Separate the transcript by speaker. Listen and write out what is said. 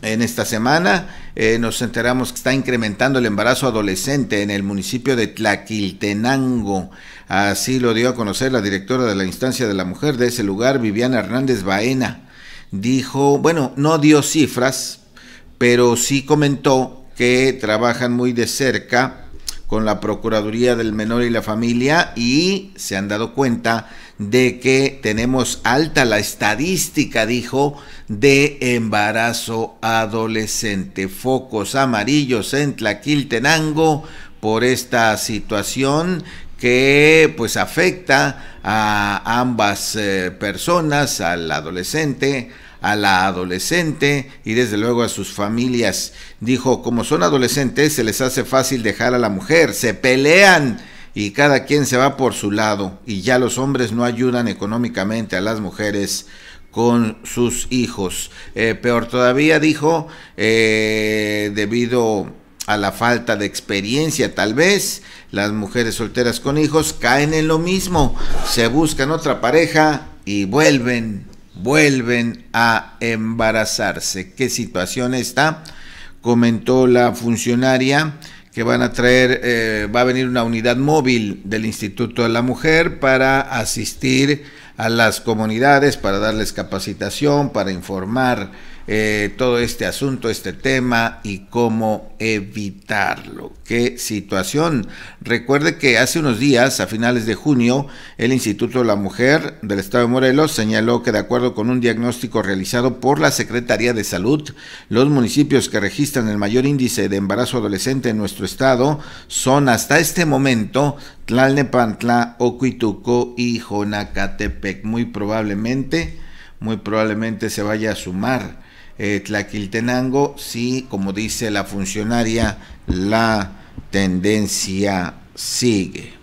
Speaker 1: en esta semana. Eh, nos enteramos que está incrementando el embarazo adolescente en el municipio de Tlaquiltenango. Así lo dio a conocer la directora de la instancia de la mujer de ese lugar, Viviana Hernández Baena. Dijo, bueno, no dio cifras, pero sí comentó que trabajan muy de cerca con la Procuraduría del Menor y la Familia y se han dado cuenta de que tenemos alta la estadística, dijo, de embarazo adolescente. Focos amarillos en Tlaquiltenango por esta situación que pues afecta a ambas eh, personas, al adolescente, a la adolescente y desde luego a sus familias. Dijo, como son adolescentes se les hace fácil dejar a la mujer, se pelean y cada quien se va por su lado y ya los hombres no ayudan económicamente a las mujeres con sus hijos. Eh, peor todavía dijo, eh, debido a la falta de experiencia tal vez, las mujeres solteras con hijos caen en lo mismo, se buscan otra pareja y vuelven vuelven a embarazarse. ¿Qué situación está? Comentó la funcionaria que van a traer, eh, va a venir una unidad móvil del Instituto de la Mujer para asistir a las comunidades para darles capacitación, para informar eh, todo este asunto, este tema y cómo evitarlo. ¿Qué situación? Recuerde que hace unos días, a finales de junio, el Instituto de la Mujer del Estado de Morelos señaló que de acuerdo con un diagnóstico realizado por la Secretaría de Salud, los municipios que registran el mayor índice de embarazo adolescente en nuestro estado son hasta este momento Tlalnepantla, Ocuituco y Jonacatepec. Muy probablemente, muy probablemente se vaya a sumar eh, Tlaquiltenango si, como dice la funcionaria, la tendencia sigue.